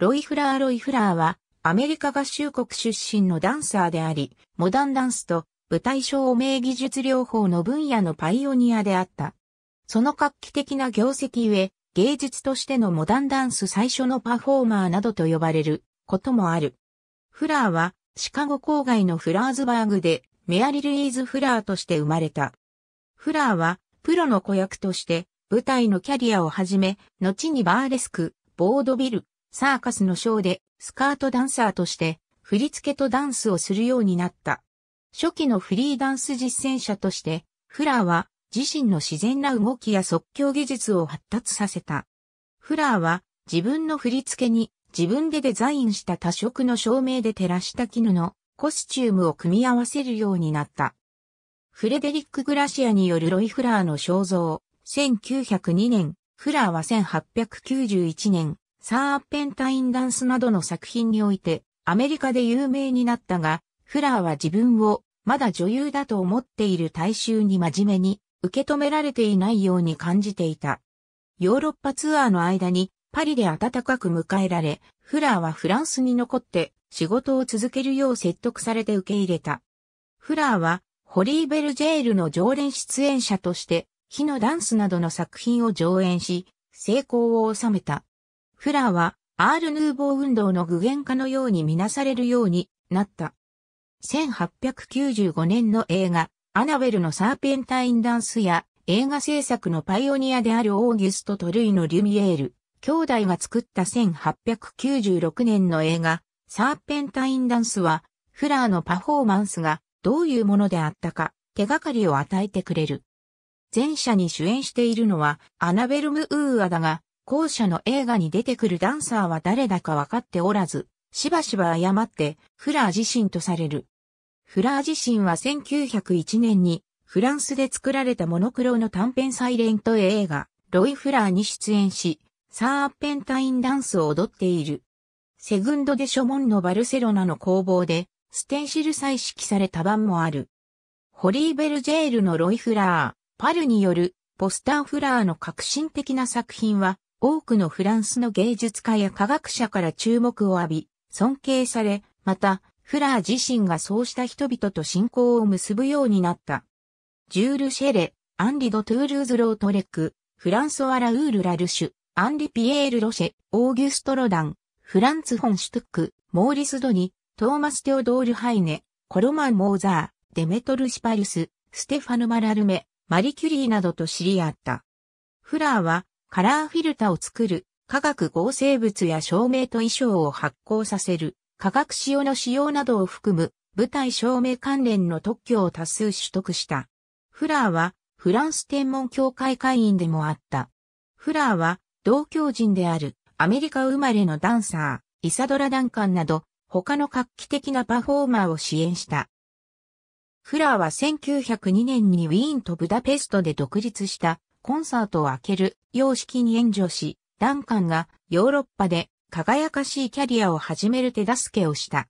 ロイ・フラー・ロイ・フラーは、アメリカ合衆国出身のダンサーであり、モダンダンスと舞台照明技術療法の分野のパイオニアであった。その画期的な業績ゆえ、芸術としてのモダンダンス最初のパフォーマーなどと呼ばれることもある。フラーは、シカゴ郊外のフラーズバーグで、メアリル・イーズ・フラーとして生まれた。フラーは、プロの子役として、舞台のキャリアをはじめ、後にバーレスク、ボードビル、サーカスのショーでスカートダンサーとして振り付けとダンスをするようになった。初期のフリーダンス実践者として、フラーは自身の自然な動きや即興技術を発達させた。フラーは自分の振り付けに自分でデザインした多色の照明で照らした絹のコスチュームを組み合わせるようになった。フレデリック・グラシアによるロイ・フラーの肖像。1902年、フラーは1891年、サーペンタインダンスなどの作品において、アメリカで有名になったが、フラーは自分を、まだ女優だと思っている大衆に真面目に、受け止められていないように感じていた。ヨーロッパツアーの間に、パリで温かく迎えられ、フラーはフランスに残って、仕事を続けるよう説得されて受け入れた。フラーは、ホリーベルジェールの常連出演者として、火のダンスなどの作品を上演し、成功を収めた。フラーは、アール・ヌーボー運動の具現化のようにみなされるようになった。1895年の映画、アナベルのサーペンタインダンスや、映画制作のパイオニアであるオーギュスト・トルイのリュミエール、兄弟が作った1896年の映画、サーペンタインダンスは、フラーのパフォーマンスがどういうものであったか、手がかりを与えてくれる。前者に主演しているのは、アナベル・ムーアだが、後者の映画に出てくるダンサーは誰だか分かっておらず、しばしば誤って、フラー自身とされる。フラー自身は1901年に、フランスで作られたモノクロの短編サイレント映画、ロイ・フラーに出演し、サー・アッペンタインダンスを踊っている。セグンド・デ・ショモンのバルセロナの工房で、ステンシル彩色された版もある。ホリー・ベルジェールのロイ・フラー、パルによる、ポスター・フラーの革新的な作品は、多くのフランスの芸術家や科学者から注目を浴び、尊敬され、また、フラー自身がそうした人々と信仰を結ぶようになった。ジュール・シェレ、アンリ・ド・トゥールーズ・ロートレク、フランソワ・ラウール・ラルシュ、アンリ・ピエール・ロシェ、オーギュスト・ロダン、フランツ・フォン・シュトック、モーリス・ドニ、トーマス・テオドール・ハイネ、コロマン・モーザー、デメトル・シパルス、ステファヌ・マラルメ、マリ・キュリーなどと知り合った。フラーはカラーフィルタを作る、化学合成物や照明と衣装を発光させる、化学塩の使用などを含む、舞台照明関連の特許を多数取得した。フラーは、フランス天文協会会員でもあった。フラーは、同教人である、アメリカ生まれのダンサー、イサドラ・ダンカンなど、他の画期的なパフォーマーを支援した。フラーは1902年にウィーンとブダペストで独立したコンサートを開ける様式に援助し、ダンカンがヨーロッパで輝かしいキャリアを始める手助けをした。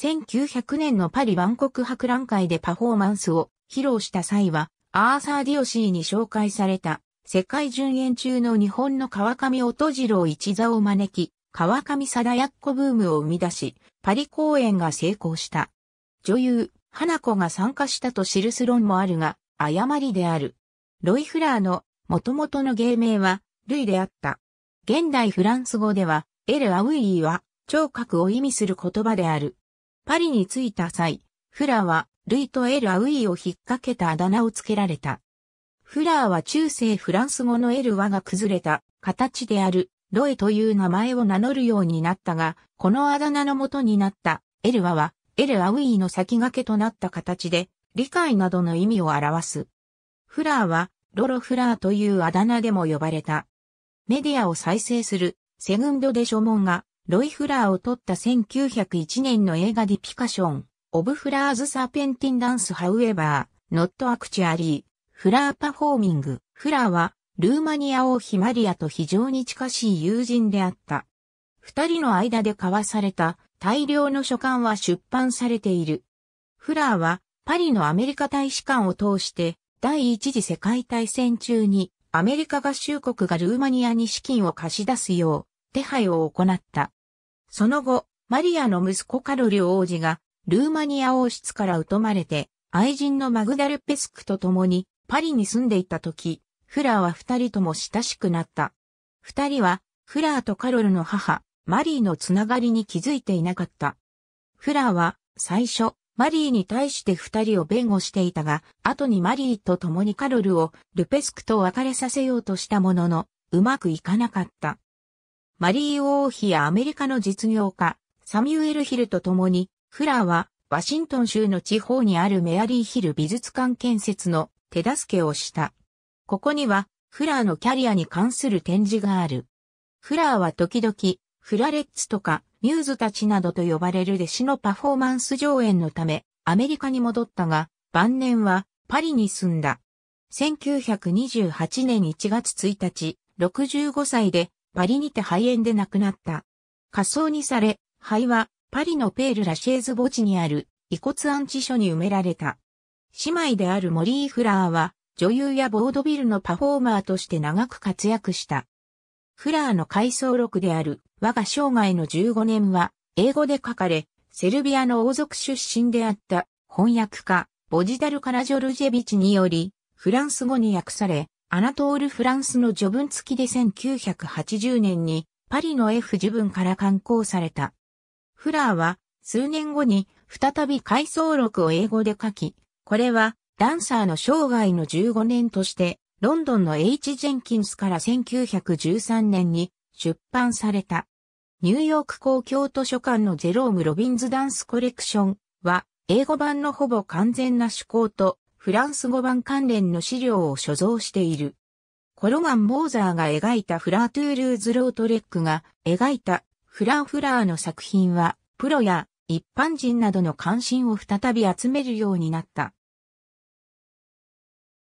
1900年のパリ万国博覧会でパフォーマンスを披露した際は、アーサー・ディオシーに紹介された、世界巡演中の日本の川上音次郎一座を招き、川上貞奴ブームを生み出し、パリ公演が成功した。女優、花子が参加したと記す論もあるが、誤りである。ロイ・フラーの元々の芸名は、ルイであった。現代フランス語では、エル・アウイーは、聴覚を意味する言葉である。パリに着いた際、フラーは、ルイとエル・アウイーを引っ掛けたあだ名を付けられた。フラーは中世フランス語のエルワが崩れた形であるロエという名前を名乗るようになったが、このあだ名の元になったエルワはエルアウィーの先駆けとなった形で理解などの意味を表す。フラーは、ロロフラーというあだ名でも呼ばれた。メディアを再生する、セグンド・デ・ショモンが、ロイ・フラーを撮った1901年の映画ディピカション、オブ・フラーズ・サーペンティン・ダンス・ハウエバー、ノット・アクチュアリー、フラー・パフォーミング、フラーは、ルーマニア王妃マリアと非常に近しい友人であった。二人の間で交わされた大量の書簡は出版されている。フラーは、パリのアメリカ大使館を通して、第一次世界大戦中にアメリカ合衆国がルーマニアに資金を貸し出すよう手配を行った。その後、マリアの息子カロリ王子がルーマニア王室から疎まれて愛人のマグダルペスクと共にパリに住んでいた時、フラーは二人とも親しくなった。二人はフラーとカロルの母、マリーのつながりに気づいていなかった。フラーは最初、マリーに対して二人を弁護していたが、後にマリーと共にカロルをルペスクと別れさせようとしたものの、うまくいかなかった。マリー王妃やアメリカの実業家、サミュエル・ヒルと共に、フラーはワシントン州の地方にあるメアリー・ヒル美術館建設の手助けをした。ここには、フラーのキャリアに関する展示がある。フラーは時々、フラレッツとか、ミューズたちなどと呼ばれる弟子のパフォーマンス上演のため、アメリカに戻ったが、晩年はパリに住んだ。1928年1月1日、65歳でパリにて肺炎で亡くなった。仮葬にされ、肺はパリのペール・ラシェーズ墓地にある遺骨安置所に埋められた。姉妹であるモリー・フラーは女優やボードビルのパフォーマーとして長く活躍した。フラーの回想録である我が生涯の15年は、英語で書かれ、セルビアの王族出身であった翻訳家、ボジダル・カラジョルジェビチにより、フランス語に訳され、アナトール・フランスの序文付きで1980年に、パリの F 序文から刊行された。フラーは、数年後に、再び回想録を英語で書き、これは、ダンサーの生涯の15年として、ロンドンの H. ジェンキンスから1913年に出版された。ニューヨーク公共図書館のジェローム・ロビンズダンスコレクションは、英語版のほぼ完全な趣向と、フランス語版関連の資料を所蔵している。コロガン・モーザーが描いたフラー・トゥールーズ・ロートレックが描いたフラー・フラーの作品は、プロや一般人などの関心を再び集めるようになった。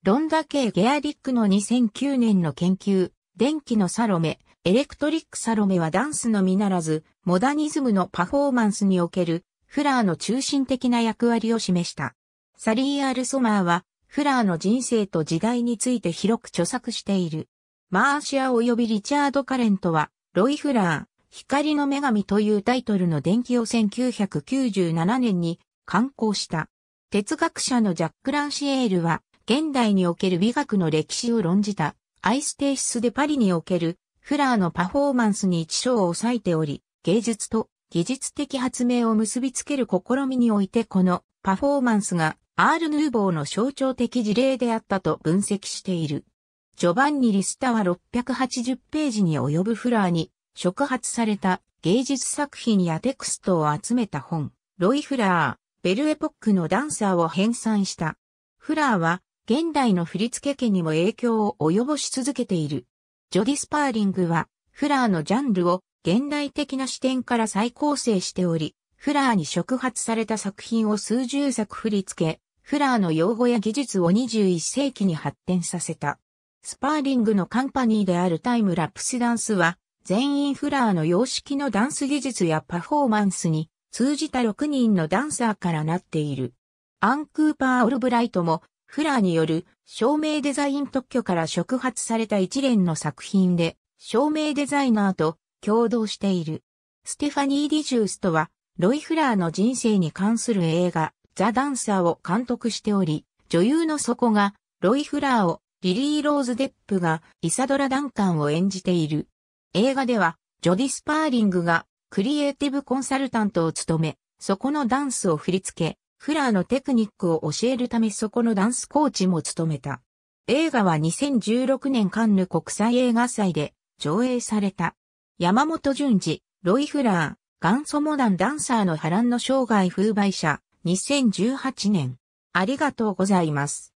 ロンダ・ケゲアリックの2009年の研究、電気のサロメ、エレクトリック・サロメはダンスのみならず、モダニズムのパフォーマンスにおける、フラーの中心的な役割を示した。サリー・アル・ソマーは、フラーの人生と時代について広く著作している。マーシア及びリチャード・カレントは、ロイ・フラー、光の女神というタイトルの伝記を1997年に刊行した。哲学者のジャック・ランシエールは、現代における美学の歴史を論じた、アイステーシスでパリにおけるフラーのパフォーマンスに一章を抑いており、芸術と技術的発明を結びつける試みにおいてこのパフォーマンスがアール・ヌーボーの象徴的事例であったと分析している。ジョバンニ・リスタは680ページに及ぶフラーに触発された芸術作品やテクストを集めた本、ロイ・フラー、ベルエポックのダンサーを編纂した。フラーは現代の振付家にも影響を及ぼし続けている。ジョディ・スパーリングは、フラーのジャンルを現代的な視点から再構成しており、フラーに触発された作品を数十作振り付け、フラーの用語や技術を21世紀に発展させた。スパーリングのカンパニーであるタイムラプスダンスは、全員フラーの様式のダンス技術やパフォーマンスに通じた6人のダンサーからなっている。アン・クーパー・オルブライトも、フラーによる照明デザイン特許から触発された一連の作品で、照明デザイナーと共同している。ステファニー・ディジュースとは、ロイ・フラーの人生に関する映画、ザ・ダンサーを監督しており、女優の底が、ロイ・フラーを、リリー・ローズ・デップが、イサドラ・ダンカンを演じている。映画では、ジョディ・スパーリングが、クリエイティブコンサルタントを務め、そこのダンスを振り付け、フラーのテクニックを教えるためそこのダンスコーチも務めた。映画は2016年カンヌ国際映画祭で上映された。山本淳二、ロイ・フラー、元祖モダンダンサーの波乱の生涯風媒者、2018年。ありがとうございます。